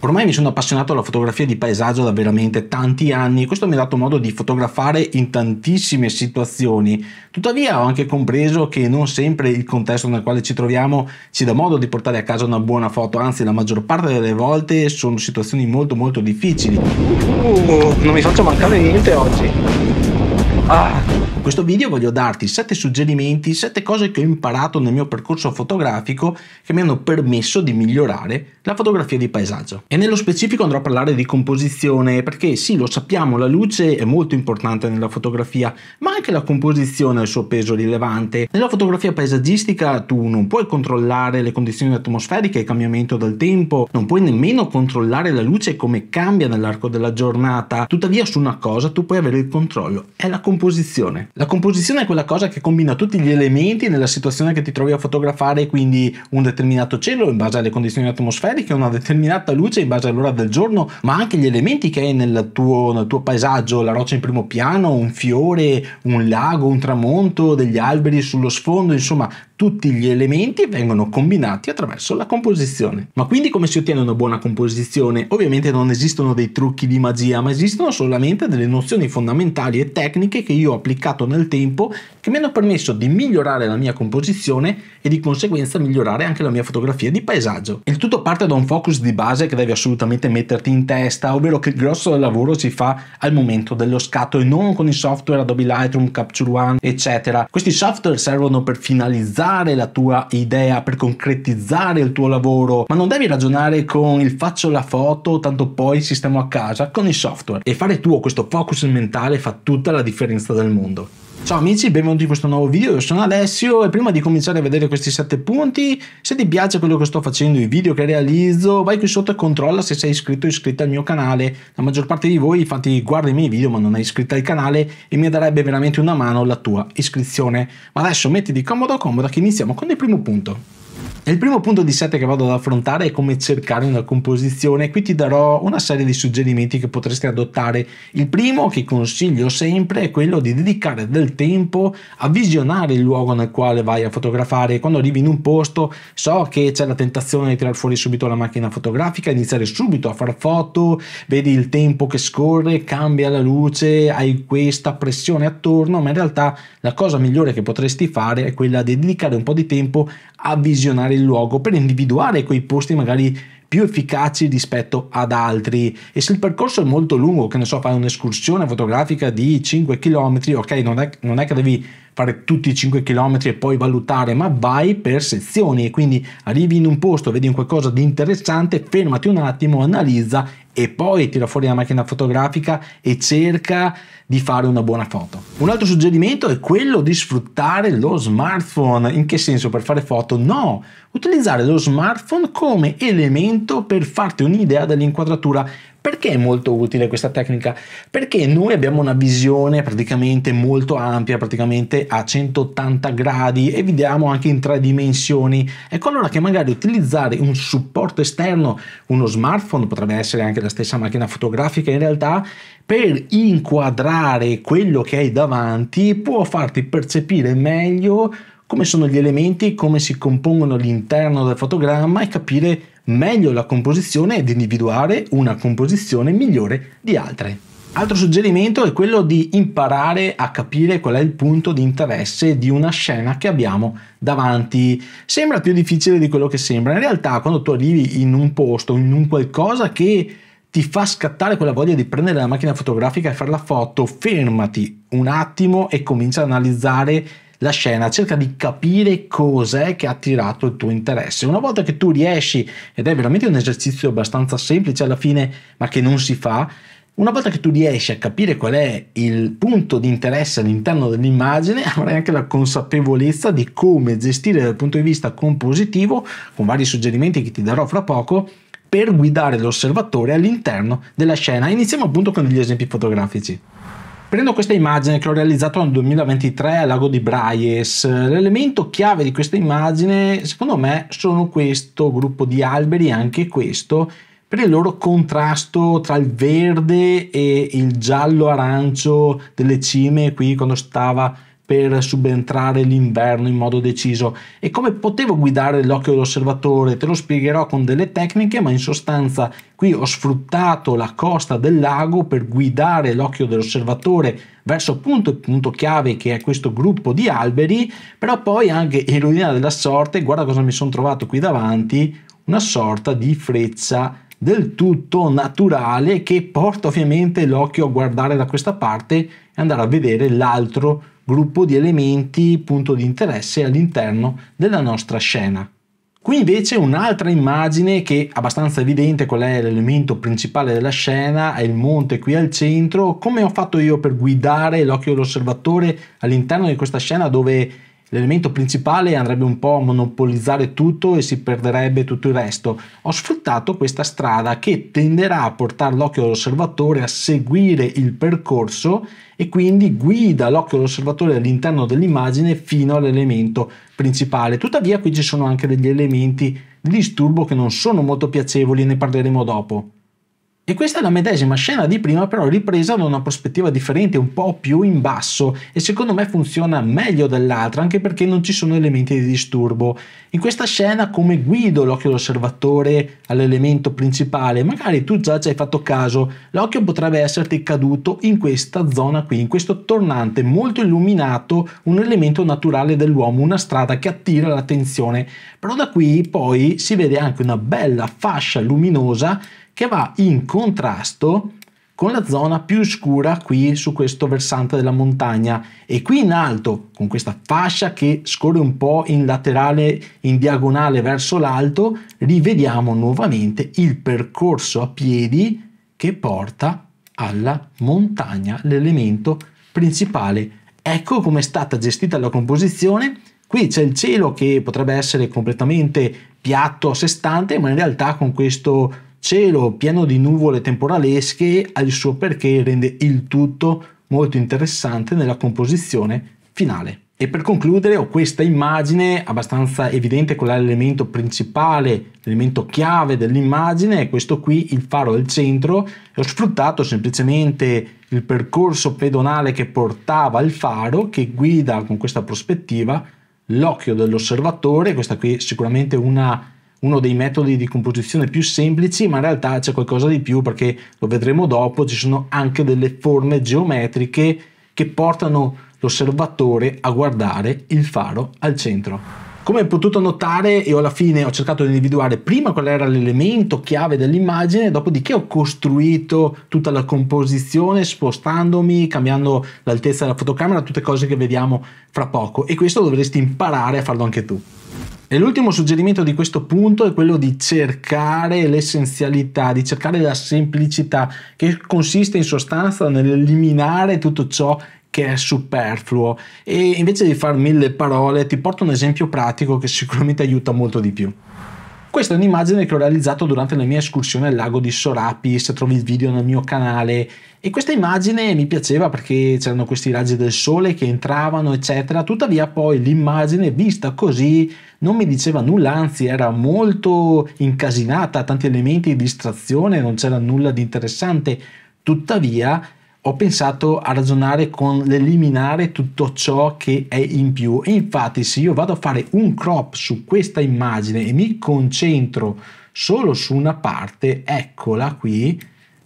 Ormai mi sono appassionato alla fotografia di paesaggio da veramente tanti anni e questo mi ha dato modo di fotografare in tantissime situazioni. Tuttavia ho anche compreso che non sempre il contesto nel quale ci troviamo ci dà modo di portare a casa una buona foto, anzi la maggior parte delle volte sono situazioni molto molto difficili. Uh, non mi faccio mancare niente oggi. Ah, in questo video voglio darti 7 suggerimenti, 7 cose che ho imparato nel mio percorso fotografico che mi hanno permesso di migliorare la fotografia di paesaggio. E nello specifico andrò a parlare di composizione perché sì, lo sappiamo, la luce è molto importante nella fotografia, ma anche la composizione ha il suo peso rilevante. Nella fotografia paesaggistica tu non puoi controllare le condizioni atmosferiche, e il cambiamento del tempo, non puoi nemmeno controllare la luce come cambia nell'arco della giornata. Tuttavia su una cosa tu puoi avere il controllo, è la composizione composizione. La composizione è quella cosa che combina tutti gli elementi nella situazione che ti trovi a fotografare, quindi un determinato cielo in base alle condizioni atmosferiche, una determinata luce in base all'ora del giorno, ma anche gli elementi che hai nel tuo, nel tuo paesaggio, la roccia in primo piano, un fiore, un lago, un tramonto, degli alberi sullo sfondo, insomma tutti gli elementi vengono combinati attraverso la composizione. Ma quindi come si ottiene una buona composizione? Ovviamente non esistono dei trucchi di magia, ma esistono solamente delle nozioni fondamentali e tecniche che io ho applicato nel tempo che mi hanno permesso di migliorare la mia composizione e di conseguenza migliorare anche la mia fotografia di paesaggio. Il tutto parte da un focus di base che devi assolutamente metterti in testa, ovvero che il grosso del lavoro si fa al momento dello scatto e non con i software Adobe Lightroom, Capture One, eccetera. Questi software servono per finalizzare la tua idea, per concretizzare il tuo lavoro, ma non devi ragionare con il faccio la foto, tanto poi sistemo a casa con i software. E fare tuo questo focus mentale fa tutta la differenza esperienza del mondo. Ciao amici, benvenuti in questo nuovo video, io sono Alessio e prima di cominciare a vedere questi 7 punti, se ti piace quello che sto facendo, i video che realizzo, vai qui sotto e controlla se sei iscritto o iscritta al mio canale. La maggior parte di voi infatti guarda i miei video ma non è iscritta al canale e mi darebbe veramente una mano la tua iscrizione. Ma adesso mettiti comodo comoda che iniziamo con il primo punto. Il primo punto di sette che vado ad affrontare è come cercare una composizione. Qui ti darò una serie di suggerimenti che potresti adottare. Il primo che consiglio sempre è quello di dedicare del tempo a visionare il luogo nel quale vai a fotografare. Quando arrivi in un posto so che c'è la tentazione di tirar fuori subito la macchina fotografica, iniziare subito a fare foto, vedi il tempo che scorre, cambia la luce, hai questa pressione attorno, ma in realtà la cosa migliore che potresti fare è quella di dedicare un po' di tempo a visionare il luogo, per individuare quei posti magari più efficaci rispetto ad altri e se il percorso è molto lungo, che ne so, fare un'escursione fotografica di 5 km, ok, non è, non è che devi fare tutti i 5 km e poi valutare, ma vai per sezioni e quindi arrivi in un posto, vedi un qualcosa di interessante, fermati un attimo, analizza e poi tira fuori la macchina fotografica e cerca di fare una buona foto. Un altro suggerimento è quello di sfruttare lo smartphone. In che senso? Per fare foto? No, utilizzare lo smartphone come elemento per farti un'idea dell'inquadratura. Perché è molto utile questa tecnica? Perché noi abbiamo una visione praticamente molto ampia, praticamente a 180 gradi e vediamo anche in tre dimensioni. Ecco allora che magari utilizzare un supporto esterno, uno smartphone potrebbe essere anche la stessa macchina fotografica in realtà per inquadrare quello che hai davanti può farti percepire meglio come sono gli elementi, come si compongono l'interno del fotogramma e capire meglio la composizione ed individuare una composizione migliore di altre. Altro suggerimento è quello di imparare a capire qual è il punto di interesse di una scena che abbiamo davanti. Sembra più difficile di quello che sembra, in realtà quando tu arrivi in un posto, in un qualcosa che ti fa scattare quella voglia di prendere la macchina fotografica e fare la foto, fermati un attimo e comincia ad analizzare la scena, cerca di capire cos'è che ha attirato il tuo interesse. Una volta che tu riesci, ed è veramente un esercizio abbastanza semplice alla fine, ma che non si fa, una volta che tu riesci a capire qual è il punto di interesse all'interno dell'immagine, avrai anche la consapevolezza di come gestire dal punto di vista compositivo, con vari suggerimenti che ti darò fra poco, per guidare l'osservatore all'interno della scena. Iniziamo appunto con degli esempi fotografici. Prendo questa immagine che ho realizzato nel 2023 al lago di Braies. L'elemento chiave di questa immagine, secondo me, sono questo gruppo di alberi, anche questo, per il loro contrasto tra il verde e il giallo arancio delle cime qui quando stava per subentrare l'inverno in modo deciso e come potevo guidare l'occhio dell'osservatore te lo spiegherò con delle tecniche ma in sostanza qui ho sfruttato la costa del lago per guidare l'occhio dell'osservatore verso punto e punto chiave che è questo gruppo di alberi però poi anche ironia della sorte guarda cosa mi sono trovato qui davanti una sorta di freccia del tutto naturale che porta ovviamente l'occhio a guardare da questa parte e andare a vedere l'altro gruppo di elementi, punto di interesse all'interno della nostra scena. Qui invece un'altra immagine che è abbastanza evidente qual è l'elemento principale della scena è il monte qui al centro, come ho fatto io per guidare l'occhio dell'osservatore all'interno di questa scena dove L'elemento principale andrebbe un po' a monopolizzare tutto e si perderebbe tutto il resto. Ho sfruttato questa strada che tenderà a portare l'occhio dell'osservatore a seguire il percorso e quindi guida l'occhio dell'osservatore all'interno dell'immagine fino all'elemento principale. Tuttavia qui ci sono anche degli elementi di disturbo che non sono molto piacevoli e ne parleremo dopo. E questa è la medesima scena di prima però ripresa da una prospettiva differente, un po' più in basso e secondo me funziona meglio dell'altra anche perché non ci sono elementi di disturbo. In questa scena come guido l'occhio dell'osservatore all'elemento principale, magari tu già ci hai fatto caso, l'occhio potrebbe esserti caduto in questa zona qui, in questo tornante molto illuminato, un elemento naturale dell'uomo, una strada che attira l'attenzione. Però da qui poi si vede anche una bella fascia luminosa che va in contrasto con la zona più scura qui su questo versante della montagna e qui in alto con questa fascia che scorre un po' in laterale in diagonale verso l'alto rivediamo nuovamente il percorso a piedi che porta alla montagna l'elemento principale ecco come è stata gestita la composizione qui c'è il cielo che potrebbe essere completamente piatto a sé stante ma in realtà con questo cielo pieno di nuvole temporalesche ha il suo perché e rende il tutto molto interessante nella composizione finale. E per concludere ho questa immagine abbastanza evidente qual è l'elemento principale, l'elemento chiave dell'immagine, è questo qui, il faro al centro, e ho sfruttato semplicemente il percorso pedonale che portava al faro, che guida con questa prospettiva l'occhio dell'osservatore, questa qui è sicuramente una uno dei metodi di composizione più semplici, ma in realtà c'è qualcosa di più perché lo vedremo dopo, ci sono anche delle forme geometriche che portano l'osservatore a guardare il faro al centro. Come hai potuto notare, io alla fine ho cercato di individuare prima qual era l'elemento chiave dell'immagine, dopodiché ho costruito tutta la composizione spostandomi, cambiando l'altezza della fotocamera, tutte cose che vediamo fra poco e questo dovresti imparare a farlo anche tu. E l'ultimo suggerimento di questo punto è quello di cercare l'essenzialità, di cercare la semplicità, che consiste in sostanza nell'eliminare tutto ciò che è superfluo e invece di far mille parole ti porto un esempio pratico che sicuramente aiuta molto di più. Questa è un'immagine che ho realizzato durante la mia escursione al lago di Sorapi, se trovi il video nel mio canale e questa immagine mi piaceva perché c'erano questi raggi del sole che entravano eccetera, tuttavia poi l'immagine vista così non mi diceva nulla, anzi era molto incasinata, tanti elementi di distrazione, non c'era nulla di interessante. Tuttavia ho pensato a ragionare con l'eliminare tutto ciò che è in più e infatti se io vado a fare un crop su questa immagine e mi concentro solo su una parte eccola qui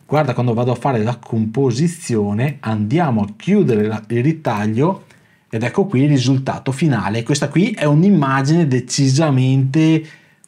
guarda quando vado a fare la composizione andiamo a chiudere la, il ritaglio ed ecco qui il risultato finale questa qui è un'immagine decisamente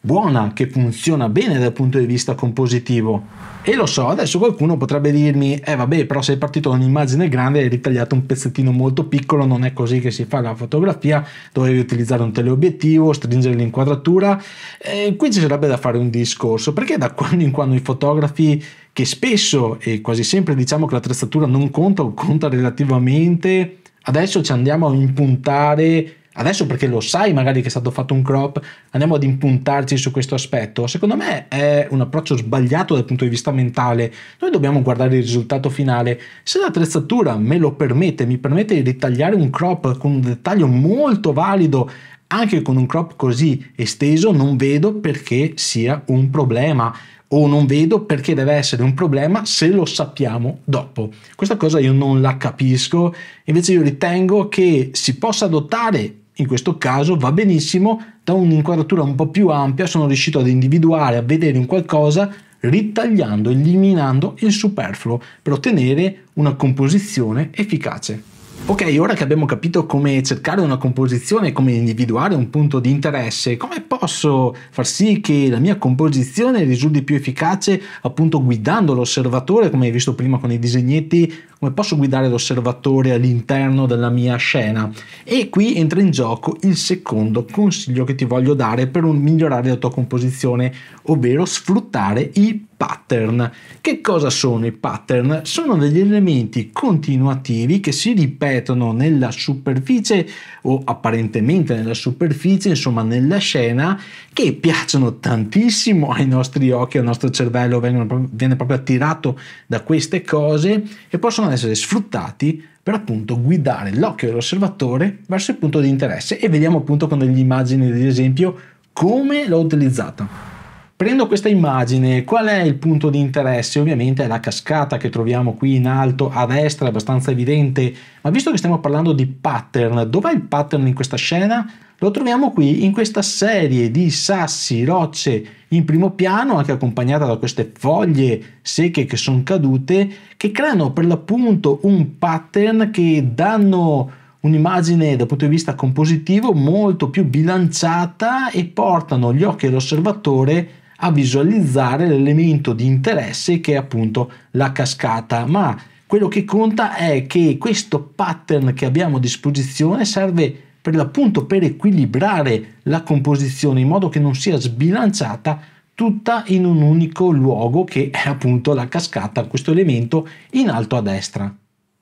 buona, che funziona bene dal punto di vista compositivo. E lo so, adesso qualcuno potrebbe dirmi, eh vabbè, però sei partito da un'immagine grande e hai ritagliato un pezzettino molto piccolo, non è così che si fa la fotografia, dovevi utilizzare un teleobiettivo, stringere l'inquadratura. E qui ci sarebbe da fare un discorso, perché da quando in quando i fotografi che spesso e quasi sempre diciamo che l'attrezzatura non conta o conta relativamente, adesso ci andiamo a impuntare adesso perché lo sai magari che è stato fatto un crop, andiamo ad impuntarci su questo aspetto. Secondo me è un approccio sbagliato dal punto di vista mentale. Noi dobbiamo guardare il risultato finale. Se l'attrezzatura me lo permette, mi permette di ritagliare un crop con un dettaglio molto valido anche con un crop così esteso non vedo perché sia un problema o non vedo perché deve essere un problema se lo sappiamo dopo. Questa cosa io non la capisco, invece io ritengo che si possa adottare in questo caso va benissimo, da un'inquadratura un po' più ampia sono riuscito ad individuare, a vedere un qualcosa ritagliando, eliminando il superfluo per ottenere una composizione efficace. Ok, ora che abbiamo capito come cercare una composizione, come individuare un punto di interesse, come posso far sì che la mia composizione risulti più efficace appunto guidando l'osservatore, come hai visto prima con i disegnetti, come posso guidare l'osservatore all'interno della mia scena? E qui entra in gioco il secondo consiglio che ti voglio dare per migliorare la tua composizione, ovvero sfruttare i pattern. Che cosa sono i pattern? Sono degli elementi continuativi che si ripetono nella superficie o apparentemente nella superficie, insomma nella scena, che piacciono tantissimo ai nostri occhi, al nostro cervello, vengono, viene proprio attirato da queste cose e possono essere sfruttati per appunto guidare l'occhio dell'osservatore verso il punto di interesse e vediamo appunto con delle immagini, degli esempio, come l'ho utilizzata. Prendo questa immagine, qual è il punto di interesse? Ovviamente è la cascata che troviamo qui in alto a destra, è abbastanza evidente, ma visto che stiamo parlando di pattern, dov'è il pattern in questa scena? Lo troviamo qui in questa serie di sassi, rocce in primo piano, anche accompagnata da queste foglie secche che sono cadute, che creano per l'appunto un pattern che danno un'immagine dal punto di vista compositivo molto più bilanciata e portano gli occhi dell'osservatore a visualizzare l'elemento di interesse che è appunto la cascata, ma quello che conta è che questo pattern che abbiamo a disposizione serve per l'appunto per equilibrare la composizione in modo che non sia sbilanciata tutta in un unico luogo che è appunto la cascata, questo elemento in alto a destra.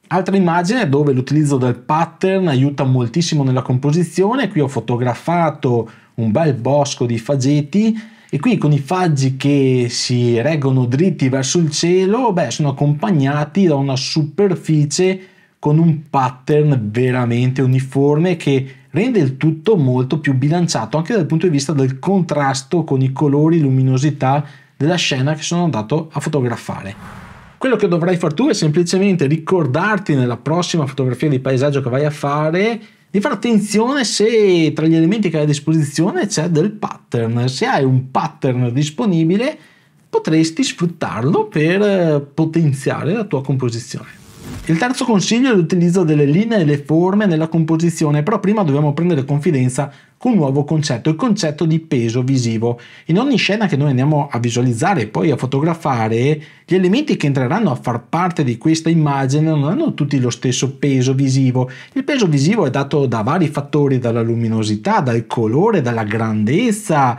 Altra immagine dove l'utilizzo del pattern aiuta moltissimo nella composizione, qui ho fotografato un bel bosco di fageti e qui con i faggi che si reggono dritti verso il cielo, beh, sono accompagnati da una superficie con un pattern veramente uniforme che rende il tutto molto più bilanciato anche dal punto di vista del contrasto con i colori, luminosità della scena che sono andato a fotografare. Quello che dovrai far tu è semplicemente ricordarti nella prossima fotografia di paesaggio che vai a fare di fare attenzione se tra gli elementi che hai a disposizione c'è del pattern. Se hai un pattern disponibile potresti sfruttarlo per eh, potenziare la tua composizione. Il terzo consiglio è l'utilizzo delle linee e le forme nella composizione, però prima dobbiamo prendere confidenza con un nuovo concetto, il concetto di peso visivo. In ogni scena che noi andiamo a visualizzare e poi a fotografare, gli elementi che entreranno a far parte di questa immagine non hanno tutti lo stesso peso visivo. Il peso visivo è dato da vari fattori, dalla luminosità, dal colore, dalla grandezza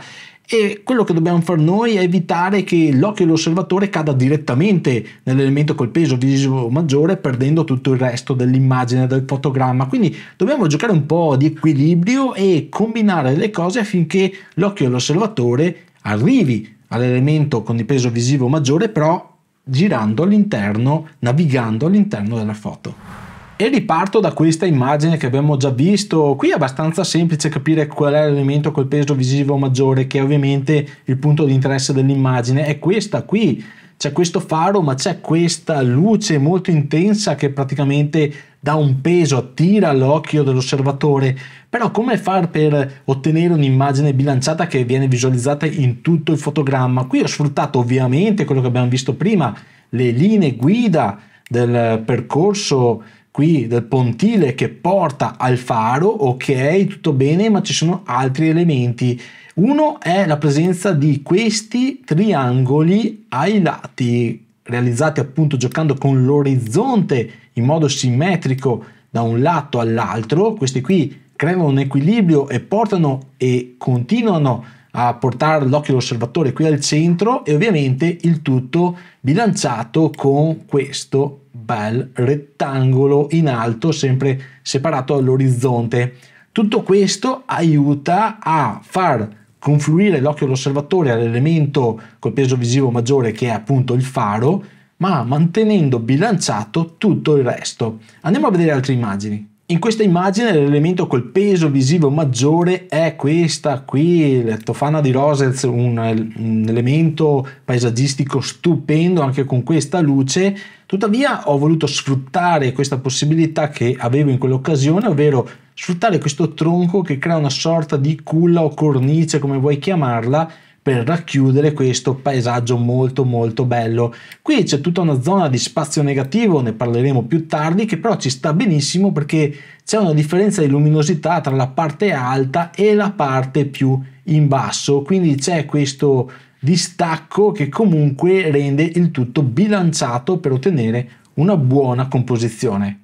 e quello che dobbiamo fare noi è evitare che l'occhio dell'osservatore cada direttamente nell'elemento col peso visivo maggiore perdendo tutto il resto dell'immagine del fotogramma quindi dobbiamo giocare un po' di equilibrio e combinare le cose affinché l'occhio dell'osservatore arrivi all'elemento con il peso visivo maggiore però girando all'interno navigando all'interno della foto e riparto da questa immagine che abbiamo già visto. Qui è abbastanza semplice capire qual è l'elemento col peso visivo maggiore, che è ovviamente il punto di interesse dell'immagine è questa qui. C'è questo faro, ma c'è questa luce molto intensa che praticamente dà un peso, attira l'occhio dell'osservatore. Però come far per ottenere un'immagine bilanciata che viene visualizzata in tutto il fotogramma? Qui ho sfruttato ovviamente quello che abbiamo visto prima, le linee guida del percorso qui del pontile che porta al faro, ok, tutto bene, ma ci sono altri elementi. Uno è la presenza di questi triangoli ai lati, realizzati appunto giocando con l'orizzonte in modo simmetrico da un lato all'altro. Questi qui creano un equilibrio e portano e continuano a portare l'occhio dell'osservatore qui al centro e ovviamente il tutto bilanciato con questo bel rettangolo in alto sempre separato dall'orizzonte. Tutto questo aiuta a far confluire l'occhio dell'osservatore all'elemento col peso visivo maggiore che è appunto il faro, ma mantenendo bilanciato tutto il resto. Andiamo a vedere altre immagini. In questa immagine l'elemento col peso visivo maggiore è questa qui, la tofana di Rosez, un, un, elemento paesaggistico stupendo anche con questa luce. Tuttavia ho voluto sfruttare questa possibilità che avevo in quell'occasione, ovvero sfruttare questo tronco che crea una sorta di culla o cornice, come vuoi chiamarla, per racchiudere questo paesaggio molto molto bello. Qui c'è tutta una zona di spazio negativo, ne parleremo più tardi, che però ci sta benissimo perché c'è una differenza di luminosità tra la parte alta e la parte più in basso, quindi c'è questo distacco che comunque rende il tutto bilanciato per ottenere una buona composizione.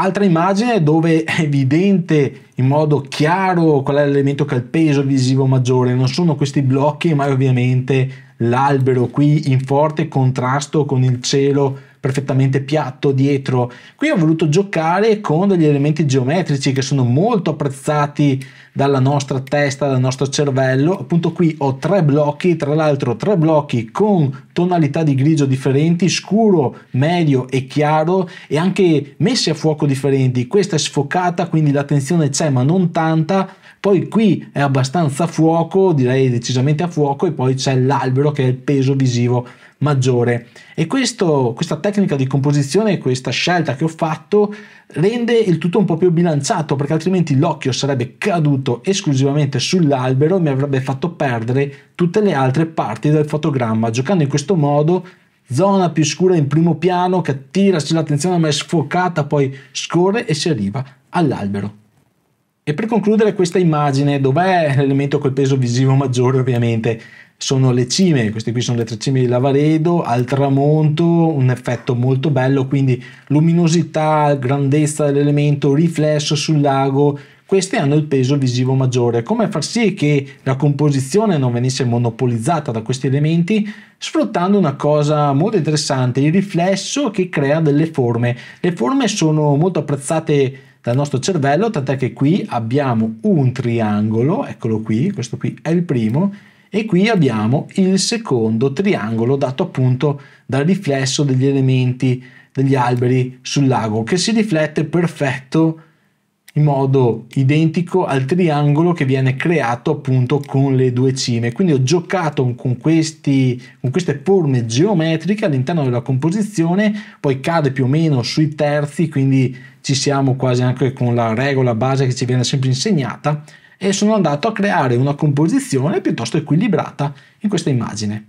Altra immagine dove è evidente in modo chiaro qual è l'elemento che ha il peso visivo maggiore, non sono questi blocchi ma ovviamente l'albero qui in forte contrasto con il cielo perfettamente piatto dietro. Qui ho voluto giocare con degli elementi geometrici che sono molto apprezzati dalla nostra testa, dal nostro cervello. Appunto qui ho tre blocchi, tra l'altro tre blocchi con tonalità di grigio differenti, scuro, medio e chiaro e anche messi a fuoco differenti. Questa è sfocata, quindi la tensione c'è ma non tanta. Poi qui è abbastanza a fuoco, direi decisamente a fuoco e poi c'è l'albero che è il peso visivo maggiore. E questo, questa tecnica di composizione, questa scelta che ho fatto, rende il tutto un po' più bilanciato, perché altrimenti l'occhio sarebbe caduto esclusivamente sull'albero e mi avrebbe fatto perdere tutte le altre parti del fotogramma. Giocando in questo modo zona più scura in primo piano che attira l'attenzione ma è sfocata, poi scorre e si arriva all'albero. E per concludere questa immagine, dov'è l'elemento col peso visivo maggiore ovviamente? sono le cime, queste qui sono le tre cime di Lavaredo, al tramonto un effetto molto bello, quindi luminosità, grandezza dell'elemento, riflesso sul lago, queste hanno il peso visivo maggiore. Come far sì che la composizione non venisse monopolizzata da questi elementi? Sfruttando una cosa molto interessante, il riflesso che crea delle forme. Le forme sono molto apprezzate dal nostro cervello, tant'è che qui abbiamo un triangolo, eccolo qui, questo qui è il primo, e qui abbiamo il secondo triangolo dato appunto dal riflesso degli elementi degli alberi sul lago, che si riflette perfetto in modo identico al triangolo che viene creato appunto con le due cime. Quindi ho giocato con, questi, con queste forme geometriche all'interno della composizione, poi cade più o meno sui terzi, quindi ci siamo quasi anche con la regola base che ci viene sempre insegnata, e sono andato a creare una composizione piuttosto equilibrata in questa immagine.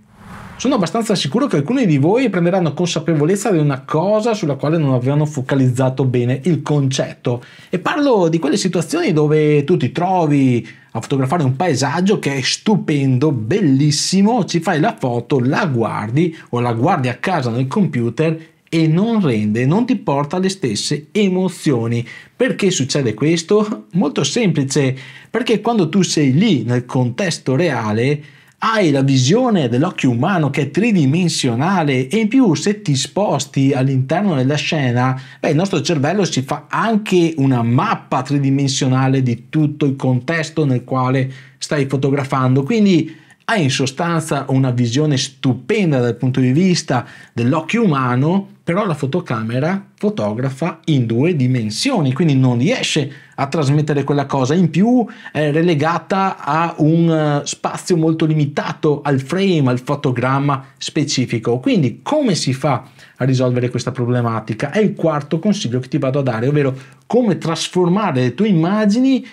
Sono abbastanza sicuro che alcuni di voi prenderanno consapevolezza di una cosa sulla quale non avevano focalizzato bene il concetto e parlo di quelle situazioni dove tu ti trovi a fotografare un paesaggio che è stupendo, bellissimo, ci fai la foto, la guardi o la guardi a casa nel computer e non rende, non ti porta le stesse emozioni. Perché succede questo? Molto semplice, perché quando tu sei lì nel contesto reale hai la visione dell'occhio umano che è tridimensionale e in più se ti sposti all'interno della scena, beh, il nostro cervello si fa anche una mappa tridimensionale di tutto il contesto nel quale stai fotografando. Quindi ha in sostanza una visione stupenda dal punto di vista dell'occhio umano, però la fotocamera fotografa in due dimensioni, quindi non riesce a trasmettere quella cosa, in più è relegata a un eh, spazio molto limitato, al frame, al fotogramma specifico. Quindi come si fa a risolvere questa problematica? È il quarto consiglio che ti vado a dare, ovvero come trasformare le tue immagini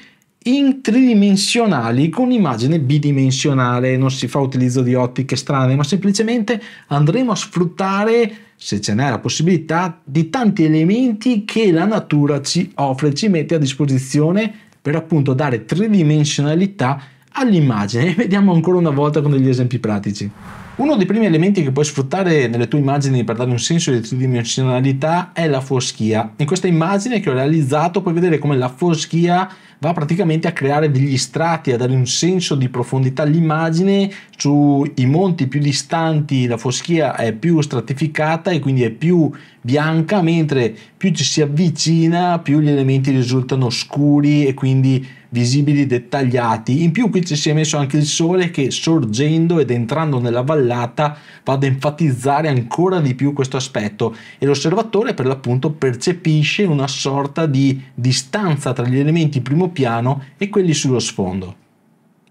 in tridimensionali con immagine bidimensionale, non si fa utilizzo di ottiche strane, ma semplicemente andremo a sfruttare, se ce n'è la possibilità, di tanti elementi che la natura ci offre, ci mette a disposizione per appunto dare tridimensionalità all'immagine. vediamo ancora una volta con degli esempi pratici. Uno dei primi elementi che puoi sfruttare nelle tue immagini per dare un senso di tridimensionalità è la foschia. In questa immagine che ho realizzato puoi vedere come la foschia va praticamente a creare degli strati, a dare un senso di profondità all'immagine sui monti più distanti la foschia è più stratificata e quindi è più bianca mentre più ci si avvicina più gli elementi risultano scuri e quindi visibili dettagliati. In più qui ci si è messo anche il sole che sorgendo ed entrando nella vallata va ad enfatizzare ancora di più questo aspetto e l'osservatore per l'appunto percepisce una sorta di distanza tra gli elementi primo piano e quelli sullo sfondo.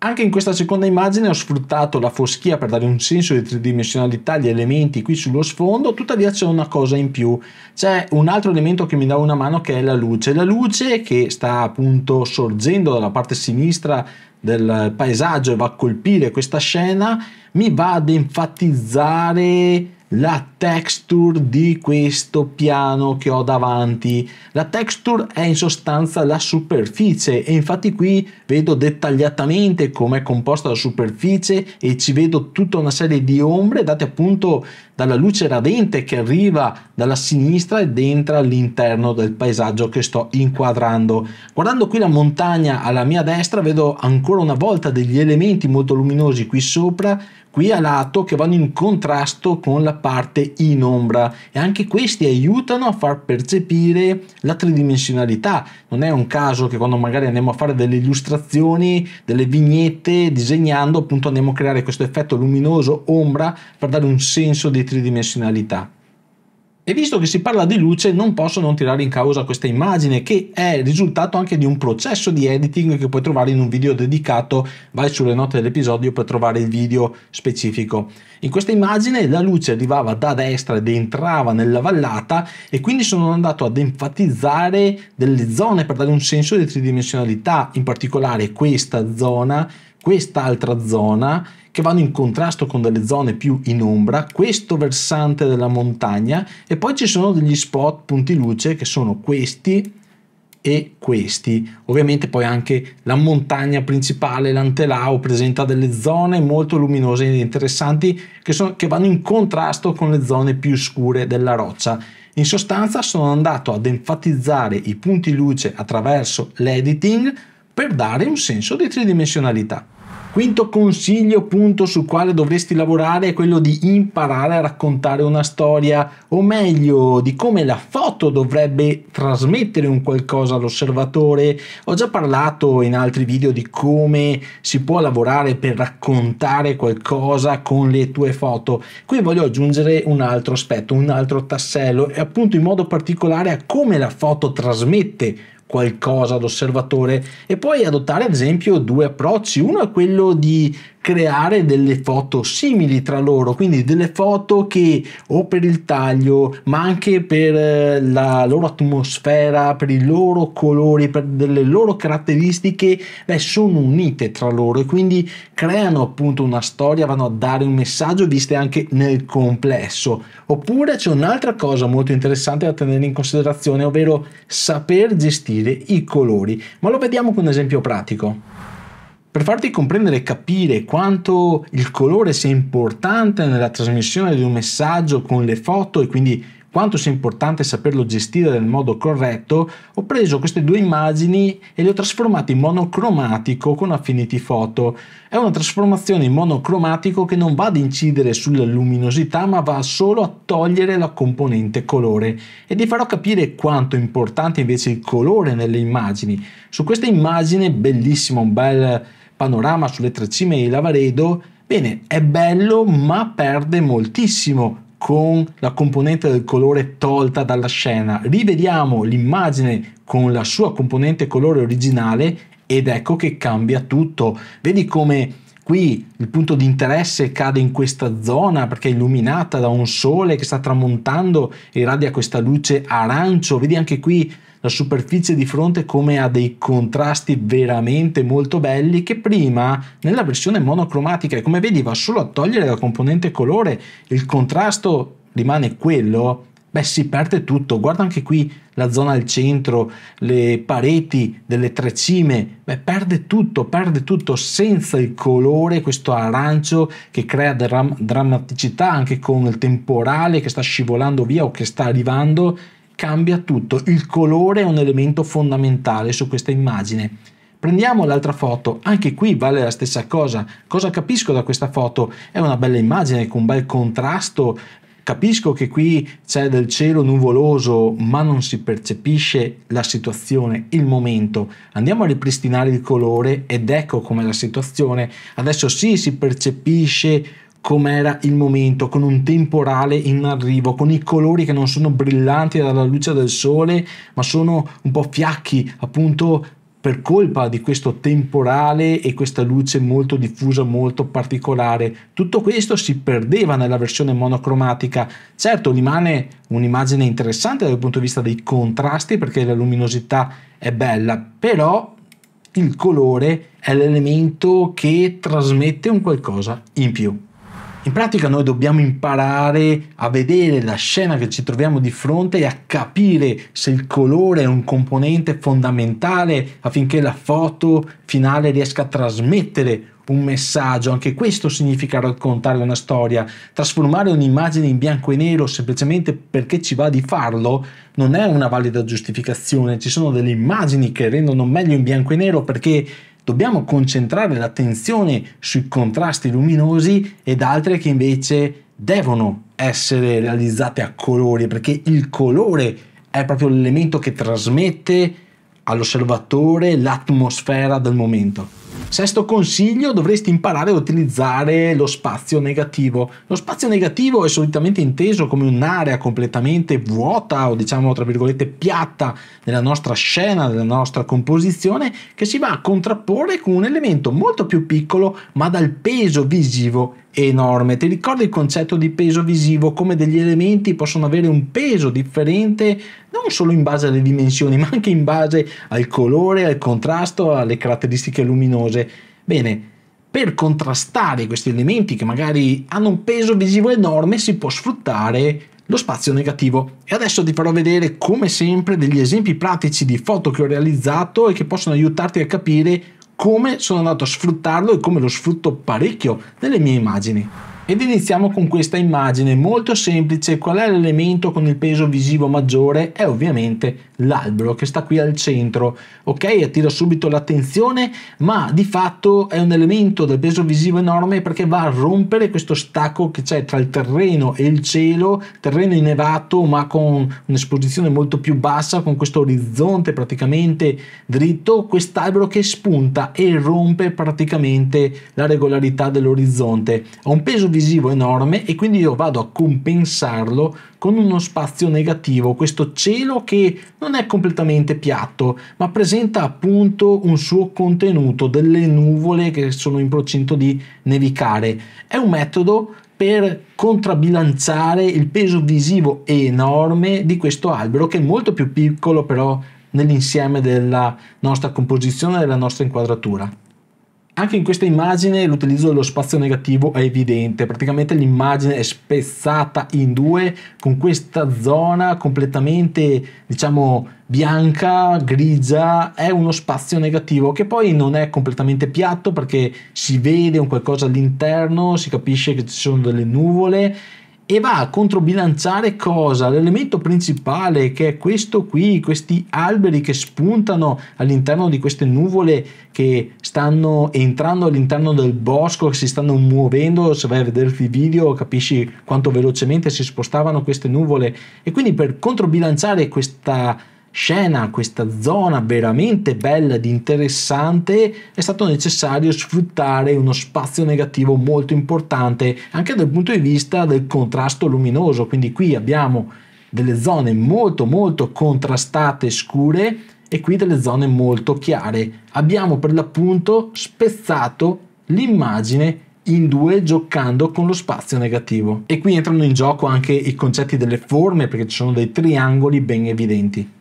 Anche in questa seconda immagine ho sfruttato la foschia per dare un senso di tridimensionalità agli elementi qui sullo sfondo, tuttavia c'è una cosa in più, c'è un altro elemento che mi dà una mano che è la luce, la luce che sta appunto sorgendo dalla parte sinistra del paesaggio e va a colpire questa scena, mi va ad enfatizzare la texture di questo piano che ho davanti. La texture è in sostanza la superficie e infatti qui vedo dettagliatamente come è composta la superficie e ci vedo tutta una serie di ombre date appunto dalla luce radente che arriva dalla sinistra ed entra all'interno del paesaggio che sto inquadrando. Guardando qui la montagna alla mia destra vedo ancora una volta degli elementi molto luminosi qui sopra, qui a lato che vanno in contrasto con la parte in ombra e anche questi aiutano a far percepire la tridimensionalità. Non è un caso che quando magari andiamo a fare delle illustrazioni, delle vignette disegnando, appunto andiamo a creare questo effetto luminoso ombra per dare un senso di tridimensionalità. E visto che si parla di luce, non posso non tirare in causa questa immagine, che è il risultato anche di un processo di editing che puoi trovare in un video dedicato. Vai sulle note dell'episodio per trovare il video specifico. In questa immagine la luce arrivava da destra ed entrava nella vallata, e quindi sono andato ad enfatizzare delle zone per dare un senso di tridimensionalità, in particolare questa zona, quest'altra zona che vanno in contrasto con delle zone più in ombra, questo versante della montagna e poi ci sono degli spot punti luce che sono questi e questi. Ovviamente poi anche la montagna principale, l'Antelao, presenta delle zone molto luminose e interessanti che, sono, che vanno in contrasto con le zone più scure della roccia. In sostanza sono andato ad enfatizzare i punti luce attraverso l'editing per dare un senso di tridimensionalità. Quinto consiglio punto sul quale dovresti lavorare è quello di imparare a raccontare una storia o meglio di come la foto dovrebbe trasmettere un qualcosa all'osservatore. Ho già parlato in altri video di come si può lavorare per raccontare qualcosa con le tue foto. Qui voglio aggiungere un altro aspetto, un altro tassello e appunto in modo particolare a come la foto trasmette qualcosa all'osservatore e poi adottare ad esempio due approcci. Uno è quello di creare delle foto simili tra loro, quindi delle foto che o per il taglio, ma anche per eh, la loro atmosfera, per i loro colori, per delle loro caratteristiche, beh, sono unite tra loro e quindi creano appunto una storia, vanno a dare un messaggio viste anche nel complesso. Oppure c'è un'altra cosa molto interessante da tenere in considerazione, ovvero saper gestire i colori. Ma lo vediamo con un esempio pratico. Per farti comprendere e capire quanto il colore sia importante nella trasmissione di un messaggio con le foto e quindi quanto sia importante saperlo gestire nel modo corretto, ho preso queste due immagini e le ho trasformate in monocromatico con Affinity Photo. È una trasformazione in monocromatico che non va ad incidere sulla luminosità, ma va solo a togliere la componente colore. E vi farò capire quanto è importante invece il colore nelle immagini. Su questa immagine, bellissima, un bel panorama sulle tre cime di Lavaredo, bene, è bello ma perde moltissimo con la componente del colore tolta dalla scena. Rivediamo l'immagine con la sua componente colore originale ed ecco che cambia tutto. Vedi come qui il punto di interesse cade in questa zona perché è illuminata da un sole che sta tramontando e radia questa luce arancio. Vedi anche qui la superficie di fronte come a dei contrasti veramente molto belli che prima nella versione monocromatica e come vedi va solo a togliere la componente colore, il contrasto rimane quello, beh si perde tutto, guarda anche qui la zona al centro, le pareti delle tre cime, beh perde tutto, perde tutto senza il colore, questo arancio che crea dram- drammaticità anche con il temporale che sta scivolando via o che sta arrivando cambia tutto, il colore è un elemento fondamentale su questa immagine. Prendiamo l'altra foto, anche qui vale la stessa cosa. Cosa capisco da questa foto? È una bella immagine con un bel contrasto, capisco che qui c'è del cielo nuvoloso, ma non si percepisce la situazione, il momento. Andiamo a ripristinare il colore ed ecco com'è la situazione. Adesso sì, si percepisce com'era il momento, con un temporale in arrivo, con i colori che non sono brillanti dalla luce del sole, ma sono un po' fiacchi, appunto per colpa di questo temporale e questa luce molto diffusa, molto particolare. Tutto questo si perdeva nella versione monocromatica. Certo, rimane un'immagine interessante dal punto di vista dei contrasti perché la luminosità è bella, però il colore è l'elemento che trasmette un qualcosa in più. In pratica noi dobbiamo imparare a vedere la scena che ci troviamo di fronte e a capire se il colore è un componente fondamentale affinché la foto finale riesca a trasmettere un messaggio, anche questo significa raccontare una storia. Trasformare un'immagine in bianco e nero semplicemente perché ci va di farlo non è una valida giustificazione. Ci sono delle immagini che rendono meglio in bianco e nero perché dobbiamo concentrare l'attenzione sui contrasti luminosi ed altre che invece devono essere realizzate a colori perché il colore è proprio l'elemento che trasmette all'osservatore l'atmosfera del momento. Sesto consiglio, dovresti imparare a utilizzare lo spazio negativo. Lo spazio negativo è solitamente inteso come un'area completamente vuota o diciamo tra virgolette piatta nella nostra scena, nella nostra composizione, che si va a contrapporre con un elemento molto più piccolo ma dal peso visivo enorme. Ti ricordi il concetto di peso visivo, come degli elementi possono avere un peso differente non solo in base alle dimensioni ma anche in base al colore, al contrasto, alle caratteristiche luminose luminose. Bene, per contrastare questi elementi che magari hanno un peso visivo enorme si può sfruttare lo spazio negativo. E adesso ti farò vedere come sempre degli esempi pratici di foto che ho realizzato e che possono aiutarti a capire come sono andato a sfruttarlo e come lo sfrutto parecchio nelle mie immagini. Ed iniziamo con questa immagine molto semplice, qual è l'elemento con il peso visivo maggiore? È ovviamente l'albero che sta qui al centro, ok? Attira subito l'attenzione, ma di fatto è un elemento del peso visivo enorme perché va a rompere questo stacco che c'è tra il terreno e il cielo, terreno innevato ma con un'esposizione molto più bassa, con questo orizzonte praticamente dritto, quest'albero che spunta e rompe praticamente la regolarità dell'orizzonte. Ha un peso visivo visivo enorme e quindi io vado a compensarlo con uno spazio negativo, questo cielo che non è completamente piatto, ma presenta appunto un suo contenuto, delle nuvole che sono in procinto di nevicare. È un metodo per contrabilanciare il peso visivo enorme di questo albero che è molto più piccolo però nell'insieme della nostra composizione, della nostra inquadratura. Anche in questa immagine l'utilizzo dello spazio negativo è evidente, praticamente l'immagine è spezzata in due con questa zona completamente diciamo bianca, grigia, è uno spazio negativo che poi non è completamente piatto perché si vede un qualcosa all'interno, si capisce che ci sono delle nuvole e va a controbilanciare cosa? L'elemento principale che è questo qui, questi alberi che spuntano all'interno di queste nuvole che stanno entrando all'interno del bosco, che si stanno muovendo, se vai a vedere il video capisci quanto velocemente si spostavano queste nuvole e quindi per controbilanciare questa scena, questa zona veramente bella ed interessante, è stato necessario sfruttare uno spazio negativo molto importante anche dal punto di vista del contrasto luminoso. Quindi qui abbiamo delle zone molto molto contrastate, scure e qui delle zone molto chiare. Abbiamo per l'appunto spezzato l'immagine in due giocando con lo spazio negativo. E qui entrano in gioco anche i concetti delle forme perché ci sono dei triangoli ben evidenti.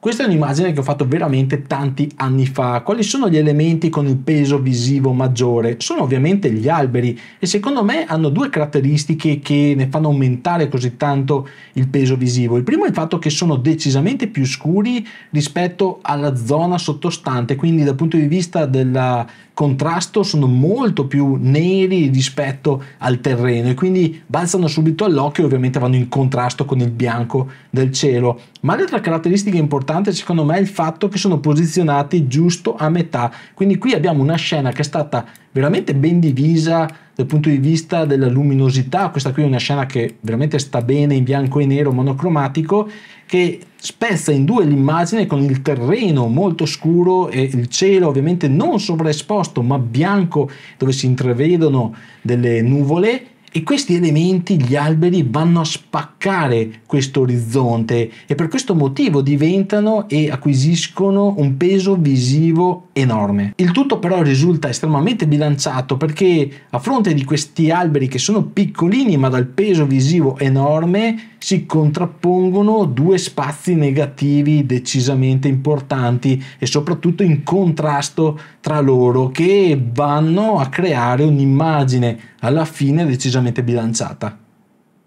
Questa è un'immagine che ho fatto veramente tanti anni fa. Quali sono gli elementi con il peso visivo maggiore? Sono ovviamente gli alberi e secondo me hanno due caratteristiche che ne fanno aumentare così tanto il peso visivo. Il primo è il fatto che sono decisamente più scuri rispetto alla zona sottostante, quindi dal punto di vista della contrasto sono molto più neri rispetto al terreno e quindi balzano subito all'occhio e ovviamente vanno in contrasto con il bianco del cielo. Ma l'altra caratteristica importante secondo me è il fatto che sono posizionati giusto a metà, quindi qui abbiamo una scena che è stata veramente ben divisa dal punto di vista della luminosità, questa qui è una scena che veramente sta bene in bianco e nero monocromatico, che spezza in due l'immagine con il terreno molto scuro e il cielo ovviamente non sovraesposto ma bianco dove si intravedono delle nuvole e questi elementi, gli alberi, vanno a spaccare questo orizzonte e per questo motivo diventano e acquisiscono un peso visivo enorme. Il tutto però risulta estremamente bilanciato perché a fronte di questi alberi che sono piccolini ma dal peso visivo enorme si contrappongono due spazi negativi decisamente importanti e soprattutto in contrasto tra loro che vanno a creare un'immagine alla fine decisamente coraggiosamente bilanciata.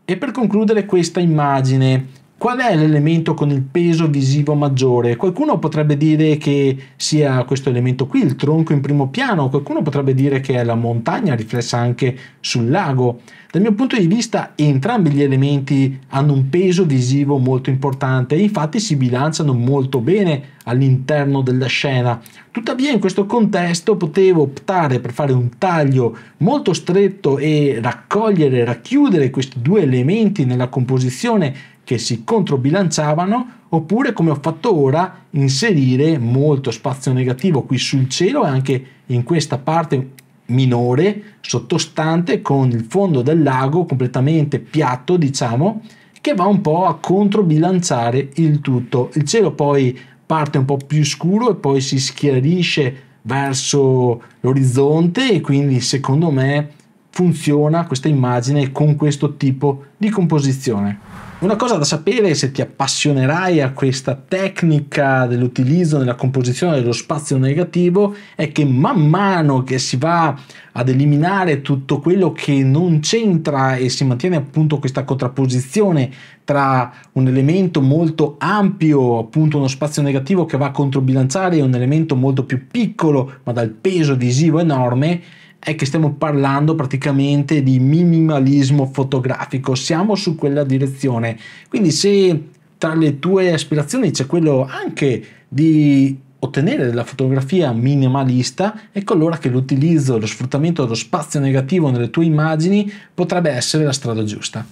E per concludere questa immagine Qual è l'elemento con il peso visivo maggiore? Qualcuno potrebbe dire che sia questo elemento qui, il tronco in primo piano, qualcuno potrebbe dire che è la montagna riflessa anche sul lago. Dal mio punto di vista entrambi gli elementi hanno un peso visivo molto importante e infatti si bilanciano molto bene all'interno della scena. Tuttavia in questo contesto potevo optare per fare un taglio molto stretto e raccogliere, racchiudere questi due elementi nella composizione che si controbilanciavano oppure come ho fatto ora inserire molto spazio negativo qui sul cielo e anche in questa parte minore sottostante con il fondo del lago completamente piatto diciamo che va un po' a controbilanciare il tutto il cielo poi parte un po' più scuro e poi si schiarisce verso l'orizzonte e quindi secondo me funziona questa immagine con questo tipo di composizione una cosa da sapere se ti appassionerai a questa tecnica dell'utilizzo nella composizione dello spazio negativo è che man mano che si va ad eliminare tutto quello che non c'entra e si mantiene appunto questa contrapposizione tra un elemento molto ampio, appunto uno spazio negativo che va a controbilanciare e un elemento molto più piccolo ma dal peso visivo enorme, è che stiamo parlando praticamente di minimalismo fotografico, siamo su quella direzione. Quindi se tra le tue aspirazioni c'è quello anche di ottenere della fotografia minimalista, ecco allora che l'utilizzo, lo sfruttamento dello spazio negativo nelle tue immagini potrebbe essere la strada giusta.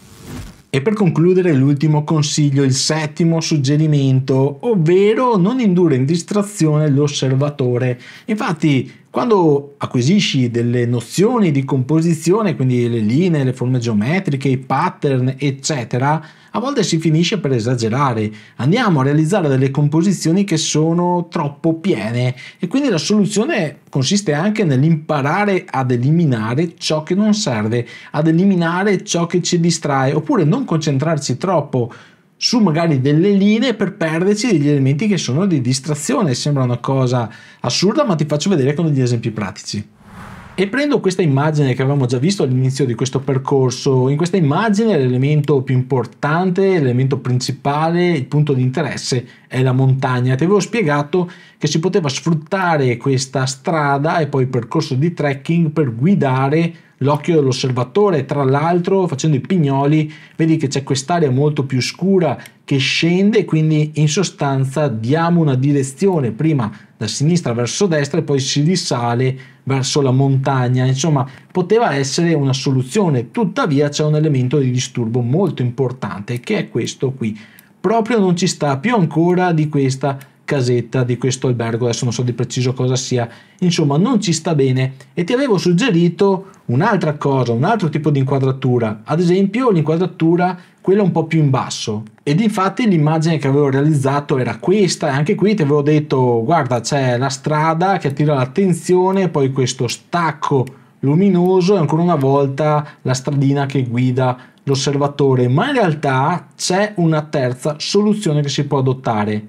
E per concludere l'ultimo consiglio, il settimo suggerimento, ovvero non indurre in distrazione l'osservatore. Infatti quando acquisisci delle nozioni di composizione, quindi le linee, le forme geometriche, i pattern, eccetera, a volte si finisce per esagerare. Andiamo a realizzare delle composizioni che sono troppo piene e quindi la soluzione consiste anche nell'imparare ad eliminare ciò che non serve, ad eliminare ciò che ci distrae, oppure non concentrarci troppo su magari delle linee per perderci degli elementi che sono di distrazione. Sembra una cosa assurda, ma ti faccio vedere con degli esempi pratici. E prendo questa immagine che avevamo già visto all'inizio di questo percorso. In questa immagine l'elemento più importante, l'elemento principale, il punto di interesse è la montagna. Ti avevo spiegato che si poteva sfruttare questa strada e poi il percorso di trekking per guidare l'occhio dell'osservatore. Tra l'altro, facendo i pignoli, vedi che c'è quest'area molto più scura che scende, quindi in sostanza diamo una direzione prima da sinistra verso destra e poi si risale verso la montagna. Insomma, poteva essere una soluzione, tuttavia c'è un elemento di disturbo molto importante che è questo qui. Proprio non ci sta più ancora di questa casetta di questo albergo, adesso non so di preciso cosa sia, insomma non ci sta bene e ti avevo suggerito un'altra cosa, un altro tipo di inquadratura, ad esempio l'inquadratura quella un po' più in basso ed infatti l'immagine che avevo realizzato era questa e anche qui ti avevo detto guarda c'è la strada che attira l'attenzione, poi questo stacco luminoso e ancora una volta la stradina che guida l'osservatore, ma in realtà c'è una terza soluzione che si può adottare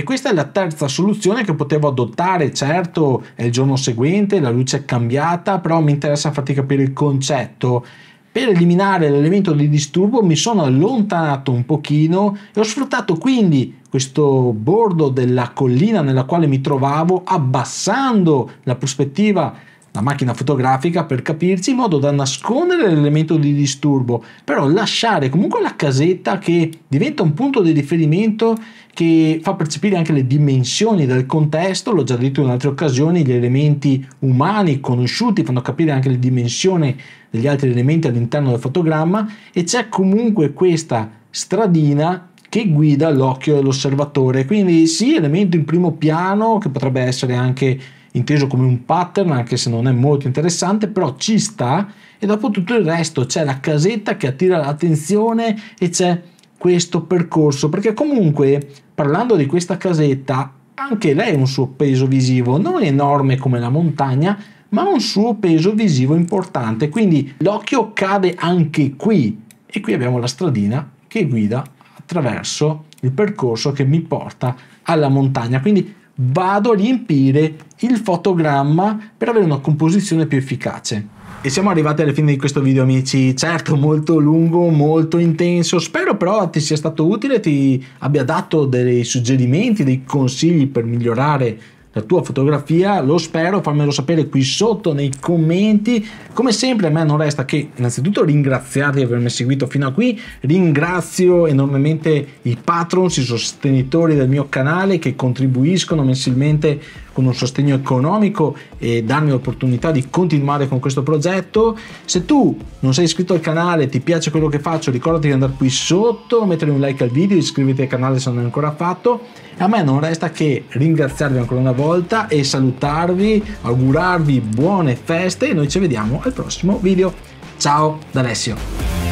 e questa è la terza soluzione che potevo adottare, certo è il giorno seguente, la luce è cambiata, però mi interessa farti capire il concetto. Per eliminare l'elemento di disturbo mi sono allontanato un pochino e ho sfruttato quindi questo bordo della collina nella quale mi trovavo abbassando la prospettiva la macchina fotografica per capirci in modo da nascondere l'elemento di disturbo però lasciare comunque la casetta che diventa un punto di riferimento che fa percepire anche le dimensioni del contesto l'ho già detto in altre occasioni gli elementi umani conosciuti fanno capire anche le dimensioni degli altri elementi all'interno del fotogramma e c'è comunque questa stradina che guida l'occhio dell'osservatore quindi sì elemento in primo piano che potrebbe essere anche inteso come un pattern, anche se non è molto interessante, però ci sta e dopo tutto il resto c'è la casetta che attira l'attenzione e c'è questo percorso, perché comunque parlando di questa casetta, anche lei ha un suo peso visivo, non enorme come la montagna, ma un suo peso visivo importante, quindi l'occhio cade anche qui e qui abbiamo la stradina che guida attraverso il percorso che mi porta alla montagna, quindi vado a riempire il fotogramma per avere una composizione più efficace. E siamo arrivati alla fine di questo video amici, certo molto lungo, molto intenso, spero però ti sia stato utile, ti abbia dato dei suggerimenti, dei consigli per migliorare la tua fotografia, lo spero, fammelo sapere qui sotto nei commenti. Come sempre a me non resta che innanzitutto ringraziarti di avermi seguito fino a qui, ringrazio enormemente i patrons, i sostenitori del mio canale che contribuiscono mensilmente con un sostegno economico e darmi l'opportunità di continuare con questo progetto. Se tu non sei iscritto al canale, e ti piace quello che faccio, ricordati di andare qui sotto, mettere un like al video, iscriviti al canale se non l'hai ancora fatto a me non resta che ringraziarvi ancora una volta e salutarvi, augurarvi buone feste e noi ci vediamo al prossimo video. Ciao da Alessio!